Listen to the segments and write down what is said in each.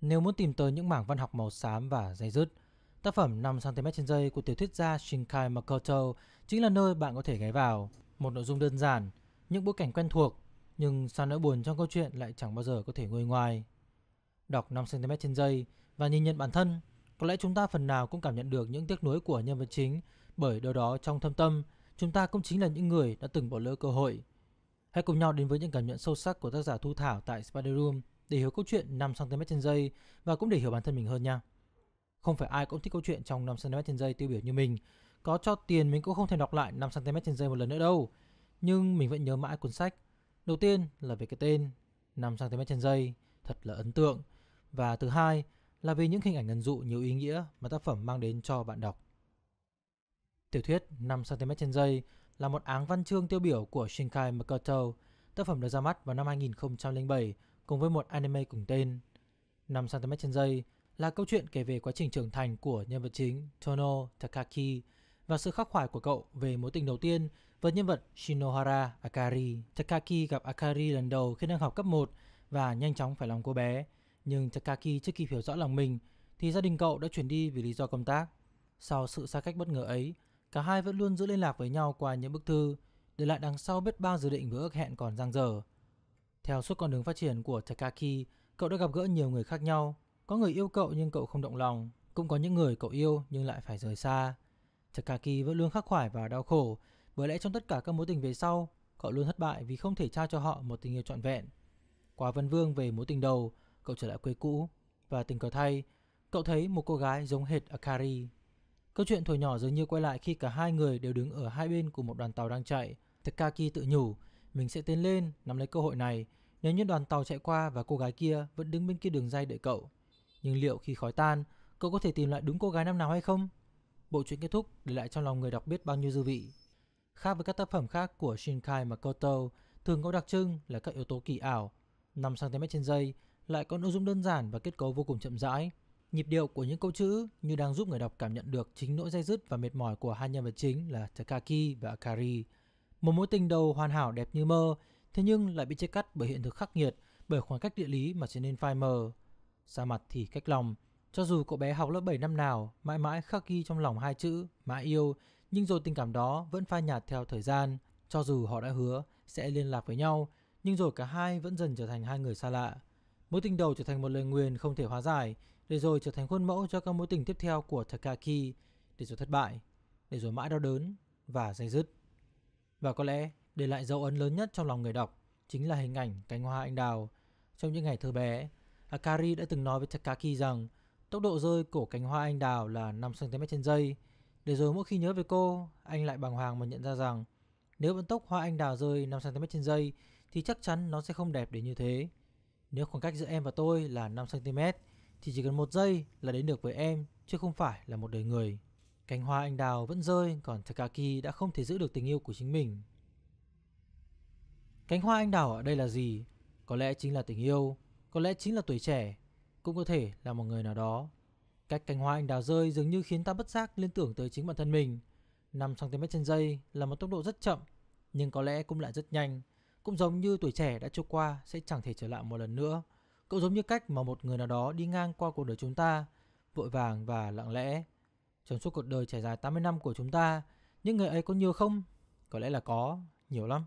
Nếu muốn tìm tới những mảng văn học màu xám và dây dứt, tác phẩm 5cm trên dây của tiểu thuyết gia Shinkai Makoto chính là nơi bạn có thể ghé vào. Một nội dung đơn giản, những bối cảnh quen thuộc, nhưng sao nỗi buồn trong câu chuyện lại chẳng bao giờ có thể ngồi ngoài. Đọc 5cm trên dây và nhìn nhận bản thân, có lẽ chúng ta phần nào cũng cảm nhận được những tiếc nuối của nhân vật chính bởi đâu đó trong thâm tâm, chúng ta cũng chính là những người đã từng bỏ lỡ cơ hội. Hãy cùng nhau đến với những cảm nhận sâu sắc của tác giả Thu Thảo tại Spider Room để hiểu câu chuyện 5 cm trên giây và cũng để hiểu bản thân mình hơn nha. Không phải ai cũng thích câu chuyện trong 5 cm trên giây tiêu biểu như mình. Có cho tiền mình cũng không thể đọc lại 5 cm trên giây một lần nữa đâu. Nhưng mình vẫn nhớ mãi cuốn sách. Đầu tiên là về cái tên 5 cm trên giây thật là ấn tượng và thứ hai là vì những hình ảnh ẩn dụ nhiều ý nghĩa mà tác phẩm mang đến cho bạn đọc. Tiểu thuyết 5 cm trên giây là một áng văn chương tiêu biểu của Shinkai Makato. Tác phẩm được ra mắt vào năm 2007 cùng với một anime cùng tên. 5cm trên giây là câu chuyện kể về quá trình trưởng thành của nhân vật chính Tono Takaki và sự khắc khoải của cậu về mối tình đầu tiên với nhân vật Shinohara Akari. Takaki gặp Akari lần đầu khi đang học cấp 1 và nhanh chóng phải lòng cô bé, nhưng Takaki trước khi hiểu rõ lòng mình thì gia đình cậu đã chuyển đi vì lý do công tác. Sau sự xa cách bất ngờ ấy, cả hai vẫn luôn giữ liên lạc với nhau qua những bức thư, để lại đằng sau biết bao dự định và ước hẹn còn dang dở. Theo suốt con đường phát triển của Takaki, cậu đã gặp gỡ nhiều người khác nhau. Có người yêu cậu nhưng cậu không động lòng, cũng có những người cậu yêu nhưng lại phải rời xa. Takaki vẫn luôn khắc khoải và đau khổ, bởi lẽ trong tất cả các mối tình về sau, cậu luôn thất bại vì không thể trao cho họ một tình yêu trọn vẹn. Qua vân vương về mối tình đầu, cậu trở lại quê cũ và tình cờ thay, cậu thấy một cô gái giống hệt Akari. Câu chuyện thuở nhỏ dường như quay lại khi cả hai người đều đứng ở hai bên của một đoàn tàu đang chạy. Takaki tự nhủ, mình sẽ tiến lên, nắm lấy cơ hội này nếu như đoàn tàu chạy qua và cô gái kia vẫn đứng bên kia đường dây đợi cậu, nhưng liệu khi khói tan, cậu có thể tìm lại đúng cô gái năm nào hay không? Bộ truyện kết thúc để lại trong lòng người đọc biết bao nhiêu dư vị. Khác với các tác phẩm khác của Shinkai Makoto, thường có đặc trưng là các yếu tố kỳ ảo, 5 cm trên giây, lại có nội dung đơn giản và kết cấu vô cùng chậm rãi. Nhịp điệu của những câu chữ như đang giúp người đọc cảm nhận được chính nỗi dây dứt và mệt mỏi của hai nhân vật chính là Takaki và Akari. Một mối tình đầu hoàn hảo đẹp như mơ, thế nhưng lại bị chia cắt bởi hiện thực khắc nghiệt, bởi khoảng cách địa lý mà trở nên phai mờ. Xa mặt thì cách lòng, cho dù cậu bé học lớp 7 năm nào, mãi mãi khắc ghi trong lòng hai chữ mãi yêu, nhưng rồi tình cảm đó vẫn phai nhạt theo thời gian, cho dù họ đã hứa sẽ liên lạc với nhau, nhưng rồi cả hai vẫn dần trở thành hai người xa lạ. Mối tình đầu trở thành một lời nguyền không thể hóa giải, để rồi trở thành khuôn mẫu cho các mối tình tiếp theo của Takaki, để rồi thất bại, để rồi mãi đau đớn và dây dứt. Và có lẽ để lại dấu ấn lớn nhất trong lòng người đọc chính là hình ảnh cánh hoa anh đào. Trong những ngày thơ bé, Akari đã từng nói với Takaki rằng tốc độ rơi của cánh hoa anh đào là 5cm trên giây. Để rồi mỗi khi nhớ về cô, anh lại bàng hoàng mà nhận ra rằng nếu vận tốc hoa anh đào rơi 5cm trên giây thì chắc chắn nó sẽ không đẹp đến như thế. Nếu khoảng cách giữa em và tôi là 5cm thì chỉ cần một giây là đến được với em chứ không phải là một đời người. Cánh hoa anh đào vẫn rơi còn Takaki đã không thể giữ được tình yêu của chính mình. Cánh hoa anh đào ở đây là gì? Có lẽ chính là tình yêu, có lẽ chính là tuổi trẻ, cũng có thể là một người nào đó. Cách cánh hoa anh đào rơi dường như khiến ta bất giác liên tưởng tới chính bản thân mình. 5cm trên giây là một tốc độ rất chậm, nhưng có lẽ cũng lại rất nhanh. Cũng giống như tuổi trẻ đã trôi qua sẽ chẳng thể trở lại một lần nữa. Cũng giống như cách mà một người nào đó đi ngang qua cuộc đời chúng ta, vội vàng và lặng lẽ. Trong suốt cuộc đời trải dài 80 năm của chúng ta, những người ấy có nhiều không? Có lẽ là có, nhiều lắm.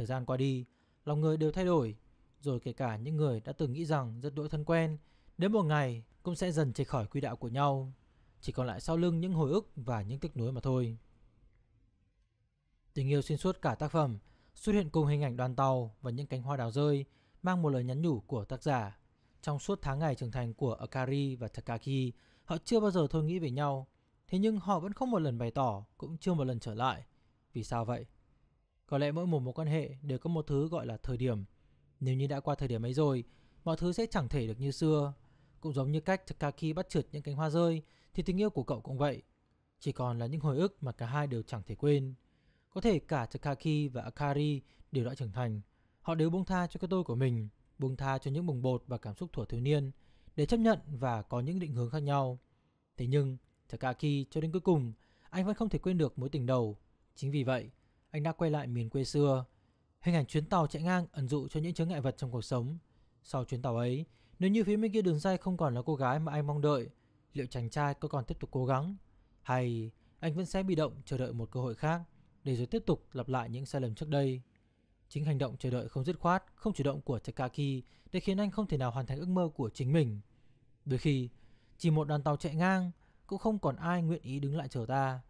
Thời gian qua đi, lòng người đều thay đổi, rồi kể cả những người đã từng nghĩ rằng rất đỗi thân quen, đến một ngày cũng sẽ dần chạy khỏi quy đạo của nhau, chỉ còn lại sau lưng những hồi ức và những tiếc nuối mà thôi. Tình yêu xuyên suốt cả tác phẩm xuất hiện cùng hình ảnh đoàn tàu và những cánh hoa đào rơi mang một lời nhắn nhủ của tác giả. Trong suốt tháng ngày trưởng thành của Akari và Takaki, họ chưa bao giờ thôi nghĩ về nhau, thế nhưng họ vẫn không một lần bày tỏ, cũng chưa một lần trở lại. Vì sao vậy? Có lẽ mỗi một mối quan hệ đều có một thứ gọi là thời điểm. Nếu như đã qua thời điểm ấy rồi, mọi thứ sẽ chẳng thể được như xưa. Cũng giống như cách Takaki bắt trượt những cánh hoa rơi, thì tình yêu của cậu cũng vậy. Chỉ còn là những hồi ức mà cả hai đều chẳng thể quên. Có thể cả Takaki và Akari đều đã trưởng thành. Họ đều buông tha cho cái tôi của mình, buông tha cho những bùng bột và cảm xúc thuở thiếu niên, để chấp nhận và có những định hướng khác nhau. Thế nhưng, Takaki cho đến cuối cùng, anh vẫn không thể quên được mối tình đầu. Chính vì vậy, anh đã quay lại miền quê xưa. Hình ảnh chuyến tàu chạy ngang ẩn dụ cho những chướng ngại vật trong cuộc sống. Sau chuyến tàu ấy, nếu như phía bên kia đường dây không còn là cô gái mà anh mong đợi, liệu chàng trai có còn tiếp tục cố gắng? Hay anh vẫn sẽ bị động chờ đợi một cơ hội khác để rồi tiếp tục lặp lại những sai lầm trước đây? Chính hành động chờ đợi không dứt khoát, không chủ động của Takaki đã khiến anh không thể nào hoàn thành ước mơ của chính mình. Đôi khi, chỉ một đoàn tàu chạy ngang cũng không còn ai nguyện ý đứng lại chờ ta.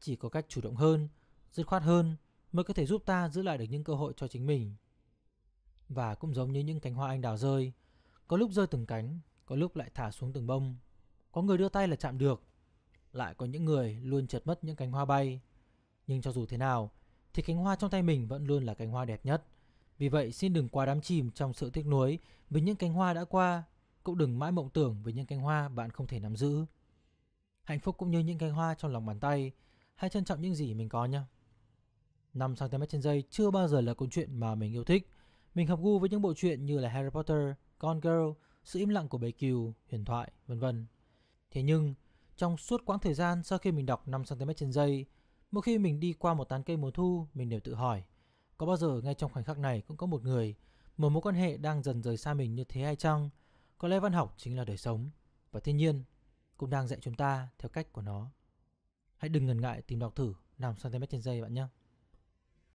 Chỉ có cách chủ động hơn, dứt khoát hơn mới có thể giúp ta giữ lại được những cơ hội cho chính mình. Và cũng giống như những cánh hoa anh đào rơi, có lúc rơi từng cánh, có lúc lại thả xuống từng bông. Có người đưa tay là chạm được, lại có những người luôn chật mất những cánh hoa bay. Nhưng cho dù thế nào, thì cánh hoa trong tay mình vẫn luôn là cánh hoa đẹp nhất. Vì vậy xin đừng quá đắm chìm trong sự tiếc nuối với những cánh hoa đã qua, cũng đừng mãi mộng tưởng về những cánh hoa bạn không thể nắm giữ. Hạnh phúc cũng như những cánh hoa trong lòng bàn tay, hãy trân trọng những gì mình có nhé. 5cm trên giây chưa bao giờ là câu chuyện mà mình yêu thích. Mình hợp gu với những bộ truyện như là Harry Potter, Gone Girl, Sự im lặng của bầy cừu, huyền thoại, vân vân. Thế nhưng, trong suốt quãng thời gian sau khi mình đọc 5cm trên giây, mỗi khi mình đi qua một tán cây mùa thu, mình đều tự hỏi, có bao giờ ngay trong khoảnh khắc này cũng có một người, một mối quan hệ đang dần rời xa mình như thế hay chăng? Có lẽ văn học chính là đời sống, và thiên nhiên cũng đang dạy chúng ta theo cách của nó. Hãy đừng ngần ngại tìm đọc thử 5cm trên giây bạn nhé.